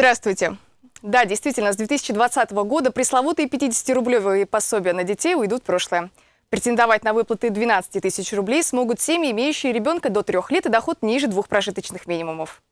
Здравствуйте. Да, действительно, с 2020 года пресловутые 50-рублевые пособия на детей уйдут в прошлое. Претендовать на выплаты 12 тысяч рублей смогут семьи, имеющие ребенка до трех лет и доход ниже двух прожиточных минимумов.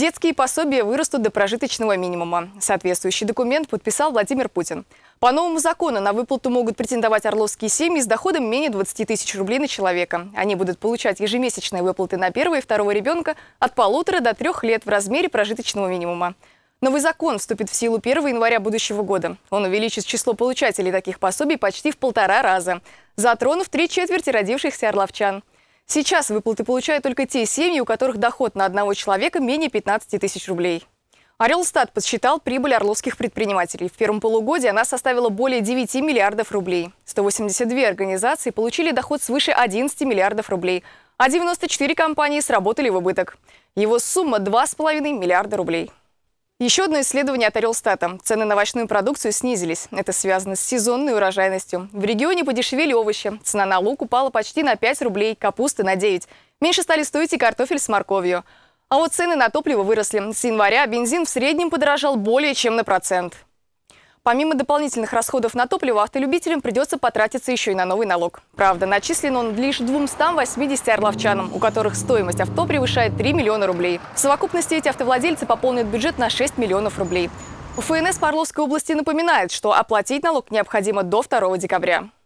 Детские пособия вырастут до прожиточного минимума. Соответствующий документ подписал Владимир Путин. По новому закону на выплату могут претендовать орловские семьи с доходом менее 20 тысяч рублей на человека. Они будут получать ежемесячные выплаты на первого и второго ребенка от полутора до трех лет в размере прожиточного минимума. Новый закон вступит в силу 1 января будущего года. Он увеличит число получателей таких пособий почти в полтора раза, затронув три четверти родившихся орловчан. Сейчас выплаты получают только те семьи, у которых доход на одного человека менее 15 тысяч рублей. Орелстат подсчитал прибыль орловских предпринимателей. В первом полугодии она составила более 9 миллиардов рублей. 182 организации получили доход свыше 11 миллиардов рублей, а 94 компании сработали в убыток. Его сумма – 2,5 миллиарда рублей. Еще одно исследование от Орелстата. Цены на овощную продукцию снизились. Это связано с сезонной урожайностью. В регионе подешевели овощи. Цена на лук упала почти на 5 рублей, капусты на 9. Меньше стали стоить и картофель с морковью. А вот цены на топливо выросли. С января бензин в среднем подорожал более чем на процент. Помимо дополнительных расходов на топливо, автолюбителям придется потратиться еще и на новый налог. Правда, начислен он лишь 280 орловчанам, у которых стоимость авто превышает 3 миллиона рублей. В совокупности эти автовладельцы пополнят бюджет на 6 миллионов рублей. ФНС по области напоминает, что оплатить налог необходимо до 2 декабря.